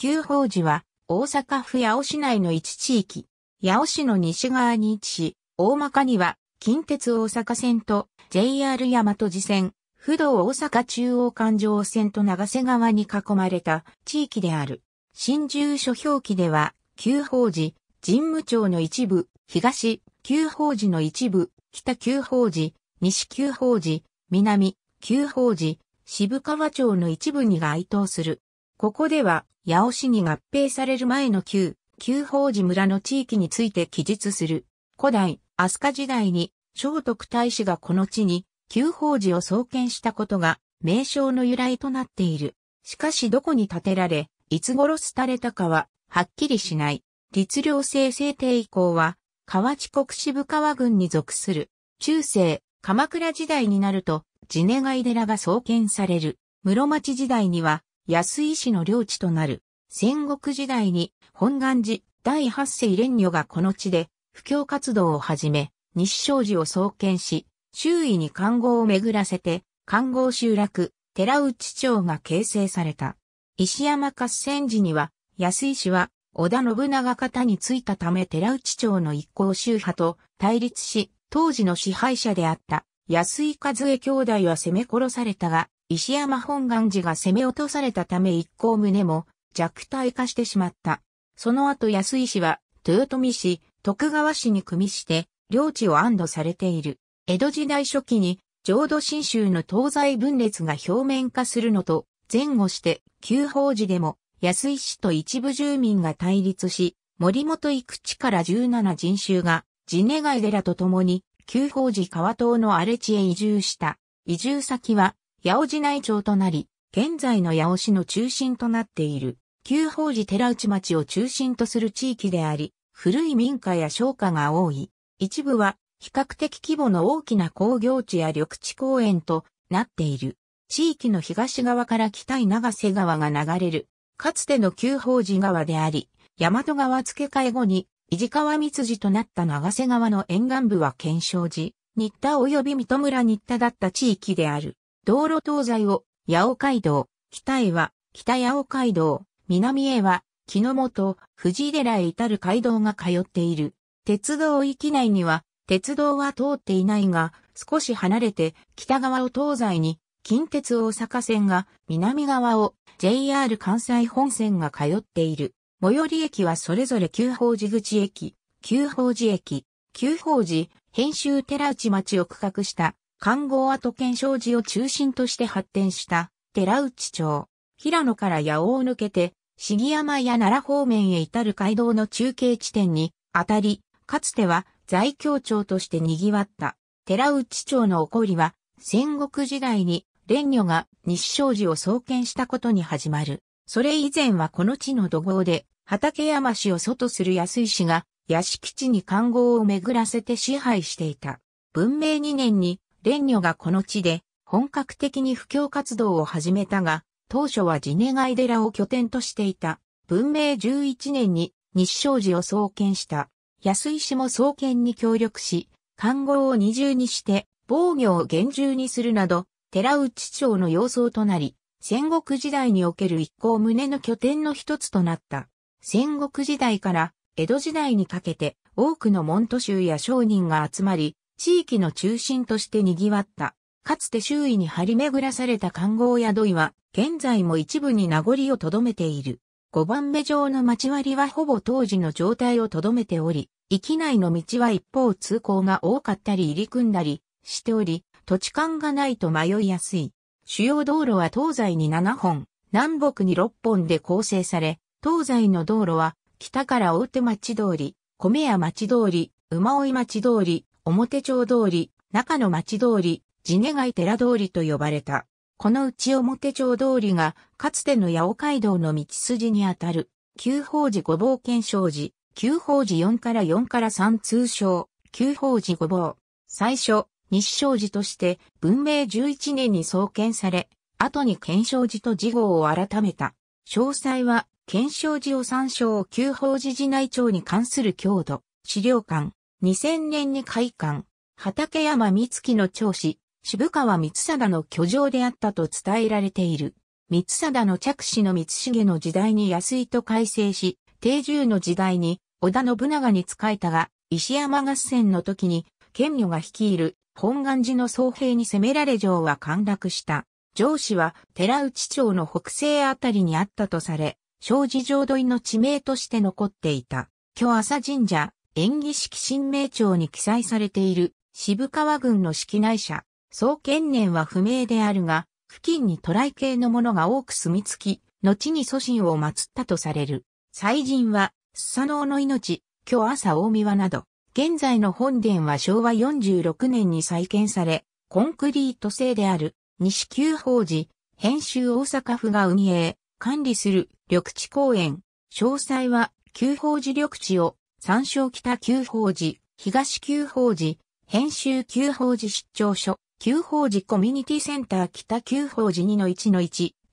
旧宝寺は、大阪府八尾市内の一地域、八尾市の西側に位置し、大まかには、近鉄大阪線と JR 大和路線、不動大阪中央環状線と長瀬川に囲まれた地域である。新住所表記では、旧宝寺、神武町の一部、東、旧宝寺の一部、北旧宝寺、西旧宝寺、南、旧宝寺、渋川町の一部に該当する。ここでは、八尾市に合併される前の旧、旧法寺村の地域について記述する。古代、飛鳥時代に、聖徳太子がこの地に、旧法寺を創建したことが、名称の由来となっている。しかしどこに建てられ、いつ頃廃れたかは、はっきりしない。律令制制定以降は、河内国渋川郡に属する。中世、鎌倉時代になると、地根貝寺が創建される。室町時代には、安井氏の領地となる。戦国時代に本願寺第八世蓮女がこの地で布教活動を始め、西正寺を創建し、周囲に官号を巡らせて、官号集落、寺内町が形成された。石山合戦時には、安井氏は織田信長方についたため寺内町の一向宗派と対立し、当時の支配者であった安井和江兄弟は攻め殺されたが、石山本願寺が攻め落とされたため一行宗も弱体化してしまった。その後安井氏は豊臣氏、徳川氏に組みして、領地を安堵されている。江戸時代初期に、浄土真宗の東西分裂が表面化するのと、前後して、旧法寺でも、安井氏と一部住民が対立し、森本育地から17人衆が、地願い寺と共に、旧法寺川島の荒れ地へ移住した。移住先は、八尾子内町となり、現在の八尾市の中心となっている、旧法寺寺内町を中心とする地域であり、古い民家や商家が多い。一部は、比較的規模の大きな工業地や緑地公園となっている。地域の東側から北へ長瀬川が流れる、かつての旧法寺川であり、大和川付け替え後に、伊地川三寺となった長瀬川の沿岸部は検証寺、新田及び水戸村新田だった地域である。道路東西を八尾街道、北へは北八尾街道、南へは木の本、藤寺へ至る街道が通っている。鉄道域内には鉄道は通っていないが、少し離れて北側を東西に近鉄大阪線が南側を JR 関西本線が通っている。最寄り駅はそれぞれ旧法寺口駅、旧法寺駅、旧法寺、編集寺内町を区画した漢号跡検証寺を中心として発展した寺内町。平野から八尾を抜けて、杉山や奈良方面へ至る街道の中継地点にあたり、かつては在京町として賑わった寺内町の起こりは、戦国時代に蓮女が日照寺を創建したことに始まる。それ以前はこの地の土豪で、畠山氏を外する安井氏が、屋敷地に看護を巡らせて支配していた。文明2年に蓮女がこの地で本格的に布教活動を始めたが、当初は地願い寺を拠点としていた。文明11年に日照寺を創建した。安井氏も創建に協力し、看護を二重にして防御を厳重にするなど、寺内町の様相となり、戦国時代における一行胸の拠点の一つとなった。戦国時代から江戸時代にかけて多くの門徒衆や商人が集まり、地域の中心として賑わった。かつて周囲に張り巡らされた観光宿いは、現在も一部に名残を留めている。5番目上の町割はほぼ当時の状態を留めており、域内の道は一方通行が多かったり入り組んだりしており、土地勘がないと迷いやすい。主要道路は東西に7本、南北に6本で構成され、東西の道路は北から大手町通り、米屋町通り、馬追町通り、表町通り、中野町通り、地根街寺通りと呼ばれた。このうち表町通りが、かつての八尾街道の道筋にあたる、旧法寺御坊検証寺、旧法寺4から4から3通称、旧法寺御坊。最初、西商寺として文明11年に創建され、後に検証寺と事号を改めた。詳細は、検証寺を参照旧法寺寺内町に関する郷土、資料館、2000年に開館、畠山三月の長子、渋川光貞の居城であったと伝えられている。光貞の着手の光重の時代に安井と改正し、定住の時代に織田信長に仕えたが、石山合戦の時に、県女が率いる本願寺の総兵に攻められ城は陥落した。城市は寺内町の北西あたりにあったとされ、正寺城土井の地名として残っていた。京朝神社、演技式新名帳に記載されている渋川郡の式内社、創建年は不明であるが、付近に渡来系のものが多く住み着き、後に祖神を祀ったとされる。祭神は、スサノオの命、今日朝大宮など、現在の本殿は昭和46年に再建され、コンクリート製である、西九法寺、編集大阪府が運営、管理する緑地公園。詳細は、旧法寺緑地を参照北旧法寺、東旧法寺、編集旧法寺出張所、旧法寺コミュニティセンター北旧法寺2-1-1、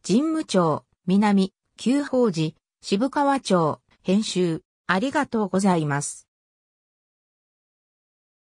神務庁、南、旧法寺、渋川町、編集、ありがとうございます。